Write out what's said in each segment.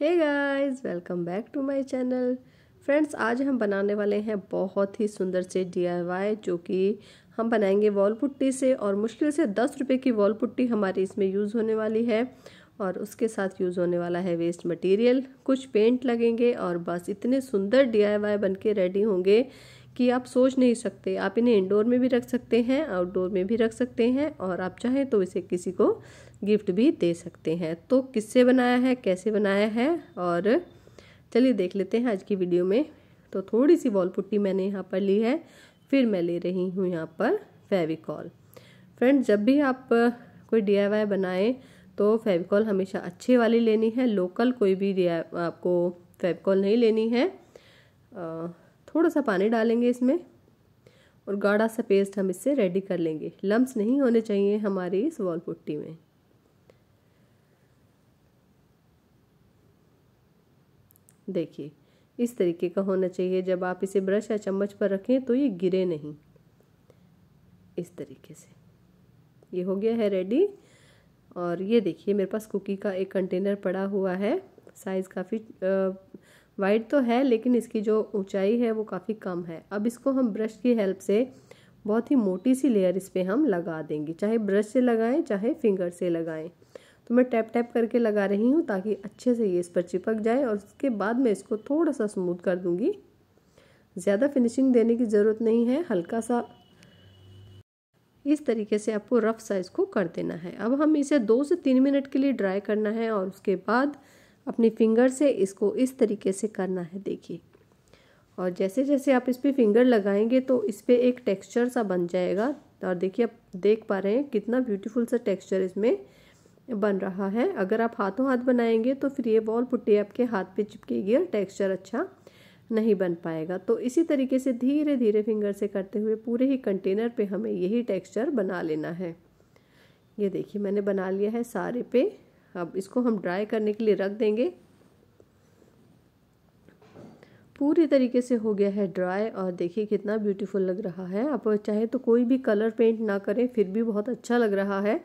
hey guys welcome back to my channel friends आज हम बनाने वाले हैं बहुत ही सुंदर से डीआईवाई जो कि हम बनाएंगे वॉल पुट्टी से और मुश्किल से दस रुपये की वॉल पुट्टी हमारी इसमें यूज़ होने वाली है और उसके साथ यूज़ होने वाला है वेस्ट मटेरियल कुछ पेंट लगेंगे और बस इतने सुंदर डी आई रेडी होंगे कि आप सोच नहीं सकते आप इन्हें इंडोर में भी रख सकते हैं आउटडोर में भी रख सकते हैं और आप चाहें तो इसे किसी को गिफ्ट भी दे सकते हैं तो किससे बनाया है कैसे बनाया है और चलिए देख लेते हैं आज की वीडियो में तो थोड़ी सी वॉल पुट्टी मैंने यहाँ पर ली है फिर मैं ले रही हूँ यहाँ पर फेविकॉल फ्रेंड जब भी आप कोई डी आई बनाएं तो फेविकॉल हमेशा अच्छे वाली लेनी है लोकल कोई भी डी आपको फेविकॉल नहीं लेनी है आ, थोड़ा सा पानी डालेंगे इसमें और गाढ़ा सा पेस्ट हम इससे रेडी कर लेंगे लम्ब नहीं होने चाहिए हमारी इस वॉल पुट्टी में देखिए इस तरीके का होना चाहिए जब आप इसे ब्रश या चम्मच पर रखें तो ये गिरे नहीं इस तरीके से ये हो गया है रेडी और ये देखिए मेरे पास कुकी का एक कंटेनर पड़ा हुआ है साइज़ काफ़ी वाइट तो है लेकिन इसकी जो ऊंचाई है वो काफ़ी कम है अब इसको हम ब्रश की हेल्प से बहुत ही मोटी सी लेयर इस पर हम लगा देंगे चाहे ब्रश से लगाएं चाहे फिंगर से लगाएं तो मैं टैप टैप करके लगा रही हूँ ताकि अच्छे से ये इस पर चिपक जाए और उसके बाद मैं इसको थोड़ा सा स्मूथ कर दूँगी ज़्यादा फिनिशिंग देने की ज़रूरत नहीं है हल्का सा इस तरीके से आपको रफ़ साइज़ को कर देना है अब हम इसे दो से तीन मिनट के लिए ड्राई करना है और उसके बाद अपनी फिंगर से इसको इस तरीके से करना है देखिए और जैसे जैसे आप इस पर फिंगर लगाएंगे तो इस पर एक टेक्सचर सा बन जाएगा और देखिए आप देख पा रहे हैं कितना ब्यूटीफुल सा टेक्सचर इसमें बन रहा है अगर आप हाथों हाथ बनाएंगे तो फिर ये बॉल पुट्टी आपके हाथ पे चिपकेगी और टेक्सचर अच्छा नहीं बन पाएगा तो इसी तरीके से धीरे धीरे फिंगर से करते हुए पूरे ही कंटेनर पे हमें यही टेक्सचर बना लेना है ये देखिए मैंने बना लिया है सारे पे अब इसको हम ड्राई करने के लिए रख देंगे पूरी तरीके से हो गया है ड्राई और देखिए कितना ब्यूटीफुल लग रहा है आप चाहे तो कोई भी कलर पेंट ना करें फिर भी बहुत अच्छा लग रहा है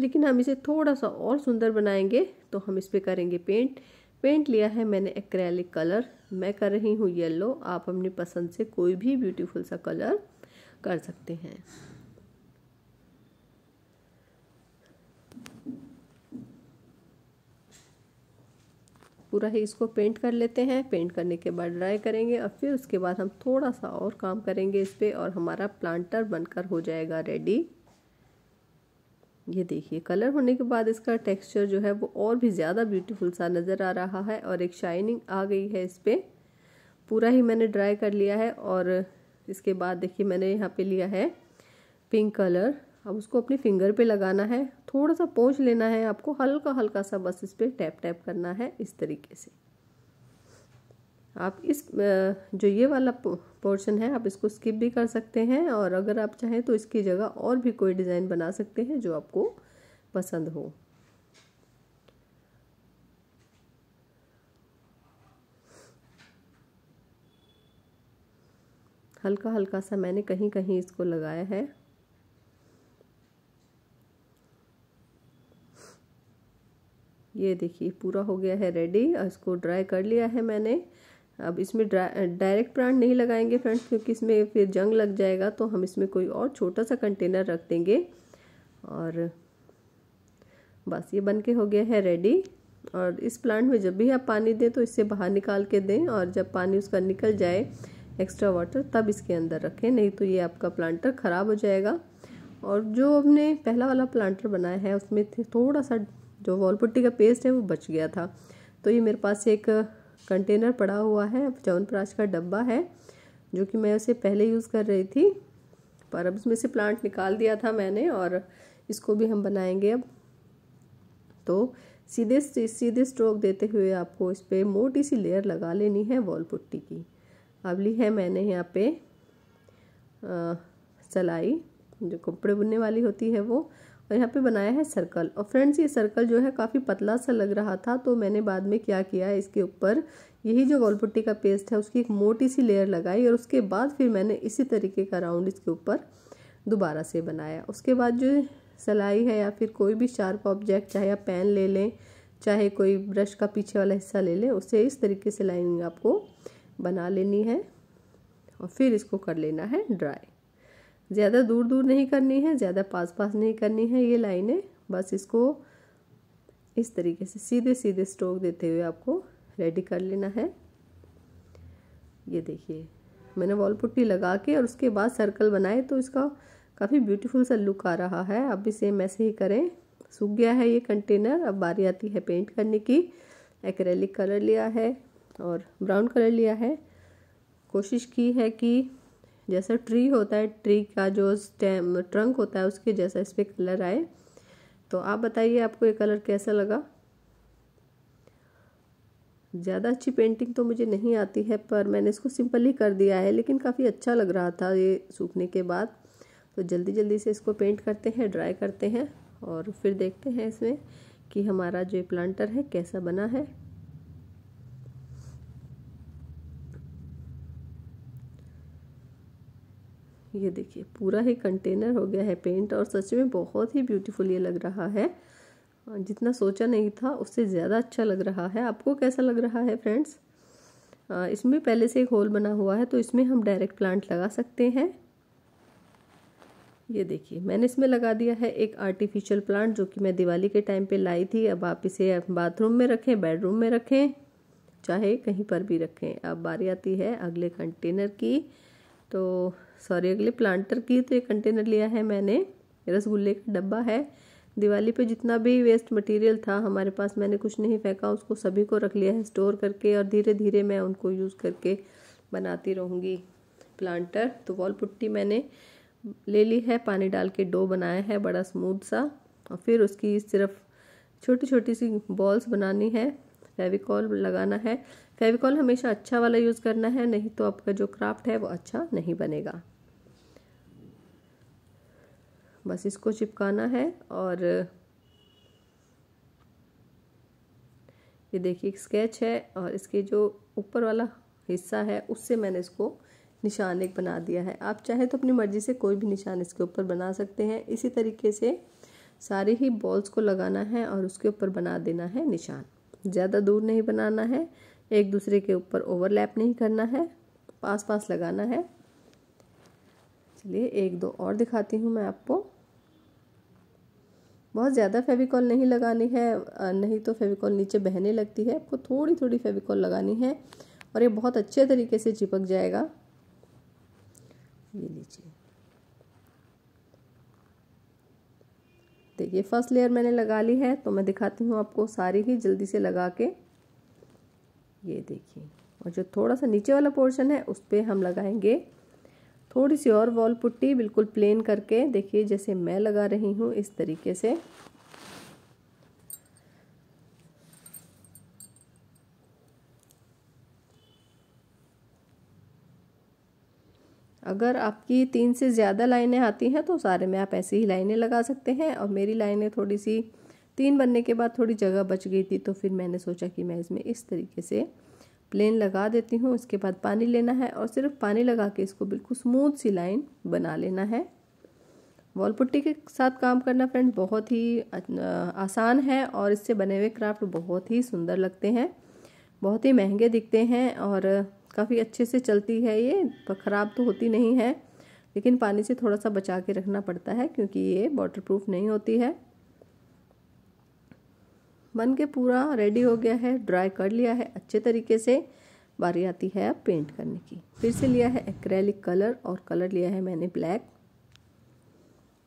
लेकिन हम इसे थोड़ा सा और सुंदर बनाएंगे तो हम इस पर करेंगे पेंट पेंट लिया है मैंने एक्रेलिक कलर मैं कर रही हूँ येलो आप अपनी पसंद से कोई भी ब्यूटीफुल सा कलर कर सकते हैं पूरा ही इसको पेंट कर लेते हैं पेंट करने के बाद ड्राई करेंगे और फिर उसके बाद हम थोड़ा सा और काम करेंगे इस पर और हमारा प्लांटर बनकर हो जाएगा रेडी ये देखिए कलर होने के बाद इसका टेक्सचर जो है वो और भी ज़्यादा ब्यूटीफुल सा नज़र आ रहा है और एक शाइनिंग आ गई है इस पर पूरा ही मैंने ड्राई कर लिया है और इसके बाद देखिए मैंने यहाँ पे लिया है पिंक कलर अब उसको अपनी फिंगर पे लगाना है थोड़ा सा पोंछ लेना है आपको हल्का हल्का सा बस इस पर टैप टैप करना है इस तरीके से आप इस जो ये वाला पोर्शन है आप इसको स्किप भी कर सकते हैं और अगर आप चाहें तो इसकी जगह और भी कोई डिज़ाइन बना सकते हैं जो आपको पसंद हो हल्का हल्का सा मैंने कहीं कहीं इसको लगाया है ये देखिए पूरा हो गया है रेडी इसको ड्राई कर लिया है मैंने अब इसमें डायरेक्ट प्लांट नहीं लगाएंगे फ्रेंड्स क्योंकि इसमें फिर जंग लग जाएगा तो हम इसमें कोई और छोटा सा कंटेनर रख देंगे और बस ये बन के हो गया है रेडी और इस प्लांट में जब भी आप पानी दें तो इससे बाहर निकाल के दें और जब पानी उसका निकल जाए एक्स्ट्रा वाटर तब इसके अंदर रखें नहीं तो ये आपका प्लांटर ख़राब हो जाएगा और जो हमने पहला वाला प्लांटर बनाया है उसमें थोड़ा सा जो वॉल पुट्टी का पेस्ट है वो बच गया था तो ये मेरे पास एक कंटेनर पड़ा हुआ है प्राश का डब्बा है जो कि मैं उसे पहले यूज़ कर रही थी पर अब इसमें से प्लांट निकाल दिया था मैंने और इसको भी हम बनाएंगे अब तो सीधे सीधे स्ट्रोक देते हुए आपको इस पर मोटी सी लेयर लगा लेनी है वॉल पुट्टी की अब ली है मैंने यहाँ पे सलाई जो कपड़े बुनने वाली होती है वो और यहाँ पे बनाया है सर्कल और फ्रेंड्स ये सर्कल जो है काफ़ी पतला सा लग रहा था तो मैंने बाद में क्या किया है इसके ऊपर यही जो गोलपट्टी का पेस्ट है उसकी एक मोटी सी लेयर लगाई और उसके बाद फिर मैंने इसी तरीके का राउंड इसके ऊपर दोबारा से बनाया उसके बाद जो सलाई है या फिर कोई भी शार्प ऑब्जेक्ट चाहे आप पेन ले लें चाहे कोई ब्रश का पीछे वाला हिस्सा ले लें उसे इस तरीके से लाइनिंग आपको बना लेनी है और फिर इसको कर लेना है ड्राई ज़्यादा दूर दूर नहीं करनी है ज़्यादा पास पास नहीं करनी है ये लाइनें बस इसको इस तरीके से सीधे सीधे स्ट्रोक देते हुए आपको रेडी कर लेना है ये देखिए मैंने वॉल पुट्टी लगा के और उसके बाद सर्कल बनाए तो इसका काफ़ी ब्यूटीफुल सा लुक आ रहा है अब भी सेम ऐसे ही करें सूख गया है ये कंटेनर अब बारी आती है पेंट करने की एक्रेलिक कलर लिया है और ब्राउन कलर लिया है कोशिश की है कि जैसा ट्री होता है ट्री का जो स्टेम ट्रंक होता है उसके जैसा इस पर कलर आए तो आप बताइए आपको ये कलर कैसा लगा ज़्यादा अच्छी पेंटिंग तो मुझे नहीं आती है पर मैंने इसको सिंपल ही कर दिया है लेकिन काफ़ी अच्छा लग रहा था ये सूखने के बाद तो जल्दी जल्दी से इसको पेंट करते हैं ड्राई करते हैं और फिर देखते हैं इसमें कि हमारा जो प्लांटर है कैसा बना है ये देखिए पूरा ही कंटेनर हो गया है पेंट और सच में बहुत ही ब्यूटीफुल ये लग रहा है जितना सोचा नहीं था उससे ज़्यादा अच्छा लग रहा है आपको कैसा लग रहा है फ्रेंड्स इसमें पहले से एक होल बना हुआ है तो इसमें हम डायरेक्ट प्लांट लगा सकते हैं ये देखिए मैंने इसमें लगा दिया है एक आर्टिफिशियल प्लांट जो कि मैं दिवाली के टाइम पे लाई थी अब आप इसे बाथरूम में रखें बेडरूम में रखें चाहे कहीं पर भी रखें अब बारी आती है अगले कंटेनर की तो सॉरी अगले प्लांटर की तो ये कंटेनर लिया है मैंने रसगुल्ले का डब्बा है दिवाली पे जितना भी वेस्ट मटेरियल था हमारे पास मैंने कुछ नहीं फेंका उसको सभी को रख लिया है स्टोर करके और धीरे धीरे मैं उनको यूज़ करके बनाती रहूँगी प्लांटर तो वॉल पुट्टी मैंने ले ली है पानी डाल के डो बनाया है बड़ा स्मूथ सा और फिर उसकी सिर्फ छोटी छोटी सी बॉल्स बनानी है फेविकॉल लगाना है फेविकॉल हमेशा अच्छा वाला यूज़ करना है नहीं तो आपका जो क्राफ्ट है वो अच्छा नहीं बनेगा बस इसको चिपकाना है और ये देखिए स्केच है और इसके जो ऊपर वाला हिस्सा है उससे मैंने इसको निशान एक बना दिया है आप चाहे तो अपनी मर्ज़ी से कोई भी निशान इसके ऊपर बना सकते हैं इसी तरीके से सारे ही बॉल्स को लगाना है और उसके ऊपर बना देना है निशान ज़्यादा दूर नहीं बनाना है एक दूसरे के ऊपर ओवरलैप नहीं करना है पास पास लगाना है चलिए एक दो और दिखाती हूँ मैं आपको बहुत ज़्यादा फेविकॉल नहीं लगानी है नहीं तो फेविकॉल नीचे बहने लगती है आपको थोड़ी थोड़ी फेविकॉल लगानी है और ये बहुत अच्छे तरीके से चिपक जाएगा ये लीजिए देखिए फर्स्ट लेयर मैंने लगा ली है तो मैं दिखाती हूँ आपको सारी ही जल्दी से लगा के ये देखिए और जो थोड़ा सा नीचे वाला पोर्शन है उस पर हम लगाएंगे थोड़ी सी और वॉल पुट्टी बिल्कुल प्लेन करके देखिए जैसे मैं लगा रही हूँ इस तरीके से अगर आपकी तीन से ज़्यादा लाइनें आती हैं तो सारे में आप ऐसी ही लाइनें लगा सकते हैं और मेरी लाइनें थोड़ी सी तीन बनने के बाद थोड़ी जगह बच गई थी तो फिर मैंने सोचा कि मैं इसमें इस तरीके से प्लेन लगा देती हूँ उसके बाद पानी लेना है और सिर्फ पानी लगा के इसको बिल्कुल स्मूथ सी लाइन बना लेना है वॉल पुट्टी के साथ काम करना फ्रेंड बहुत ही आसान है और इससे बने हुए क्राफ्ट बहुत ही सुंदर लगते हैं बहुत ही महंगे दिखते हैं और काफ़ी अच्छे से चलती है ये ख़राब तो होती नहीं है लेकिन पानी से थोड़ा सा बचा के रखना पड़ता है क्योंकि ये वाटर प्रूफ नहीं होती है बन के पूरा रेडी हो गया है ड्राई कर लिया है अच्छे तरीके से बारी आती है अब पेंट करने की फिर से लिया है एक्रेलिक कलर और कलर लिया है मैंने ब्लैक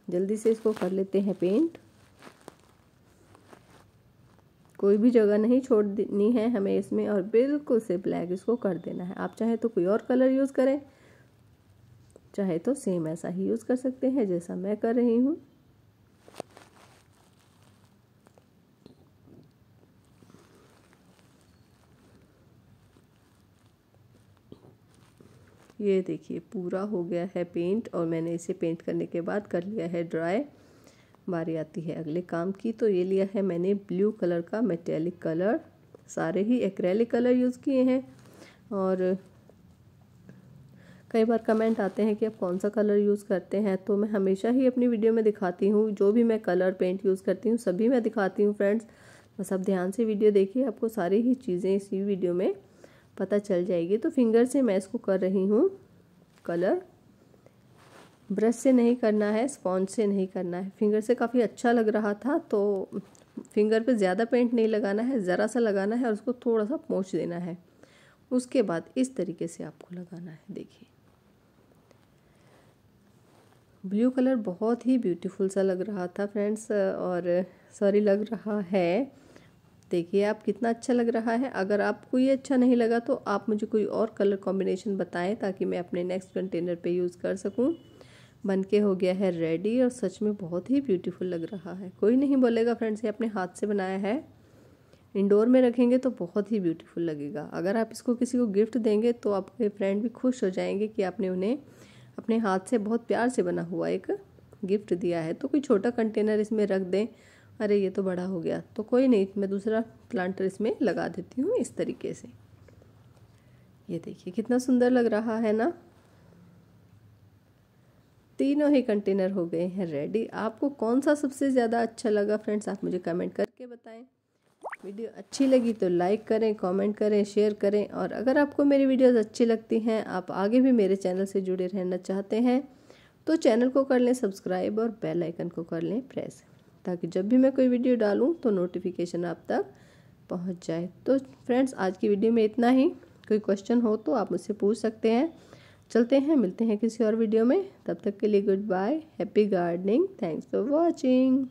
जल्दी से इसको कर लेते हैं पेंट कोई भी जगह नहीं छोड़नी है हमें इसमें और बिल्कुल से ब्लैक इसको कर देना है आप चाहे तो कोई और कलर यूज़ करें चाहे तो सेम ऐसा ही यूज़ कर सकते हैं जैसा मैं कर रही हूँ ये देखिए पूरा हो गया है पेंट और मैंने इसे पेंट करने के बाद कर लिया है ड्राई बारी आती है अगले काम की तो ये लिया है मैंने ब्लू कलर का मेटेलिक कलर सारे ही एक्रेलिक कलर यूज़ किए हैं और कई बार कमेंट आते हैं कि आप कौन सा कलर यूज़ करते हैं तो मैं हमेशा ही अपनी वीडियो में दिखाती हूँ जो भी मैं कलर पेंट यूज़ करती हूँ सभी मैं दिखाती हूँ फ्रेंड्स बस आप ध्यान से वीडियो देखिए आपको सारी ही चीज़ें इसी वीडियो में पता चल जाएगी तो फिंगर से मैं इसको कर रही हूँ कलर ब्रश से नहीं करना है स्पॉन्ज से नहीं करना है फिंगर से काफ़ी अच्छा लग रहा था तो फिंगर पे ज़्यादा पेंट नहीं लगाना है ज़रा सा लगाना है और उसको थोड़ा सा पोंछ देना है उसके बाद इस तरीके से आपको लगाना है देखिए ब्लू कलर बहुत ही ब्यूटीफुल सा लग रहा था फ्रेंड्स और सॉरी लग रहा है देखिए आप कितना अच्छा लग रहा है अगर आपको ये अच्छा नहीं लगा तो आप मुझे कोई और कलर कॉम्बिनेशन बताएं ताकि मैं अपने नेक्स्ट कंटेनर पे यूज़ कर सकूं बनके हो गया है रेडी और सच में बहुत ही ब्यूटीफुल लग रहा है कोई नहीं बोलेगा फ्रेंड्स ये अपने हाथ से बनाया है इंडोर में रखेंगे तो बहुत ही ब्यूटीफुल लगेगा अगर आप इसको किसी को गिफ्ट देंगे तो आपके फ्रेंड भी खुश हो जाएंगे कि आपने उन्हें अपने हाथ से बहुत प्यार से बना हुआ एक गिफ्ट दिया है तो कोई छोटा कंटेनर इसमें रख दें अरे ये तो बड़ा हो गया तो कोई नहीं मैं दूसरा प्लांटर इसमें लगा देती हूँ इस तरीके से ये देखिए कितना सुंदर लग रहा है ना तीनों ही कंटेनर हो गए हैं रेडी आपको कौन सा सबसे ज़्यादा अच्छा लगा फ्रेंड्स आप मुझे कमेंट करके बताएं वीडियो अच्छी लगी तो लाइक करें कमेंट करें शेयर करें और अगर आपको मेरी वीडियोस अच्छी लगती हैं आप आगे भी मेरे चैनल से जुड़े रहना चाहते हैं तो चैनल को कर लें सब्सक्राइब और बेल आइकन को कर लें प्रेस ताकि जब भी मैं कोई वीडियो डालूँ तो नोटिफिकेशन आप तक पहुँच जाए तो फ्रेंड्स आज की वीडियो में इतना ही कोई क्वेश्चन हो तो आप मुझसे पूछ सकते हैं चलते हैं मिलते हैं किसी और वीडियो में तब तक के लिए good bye happy gardening thanks for watching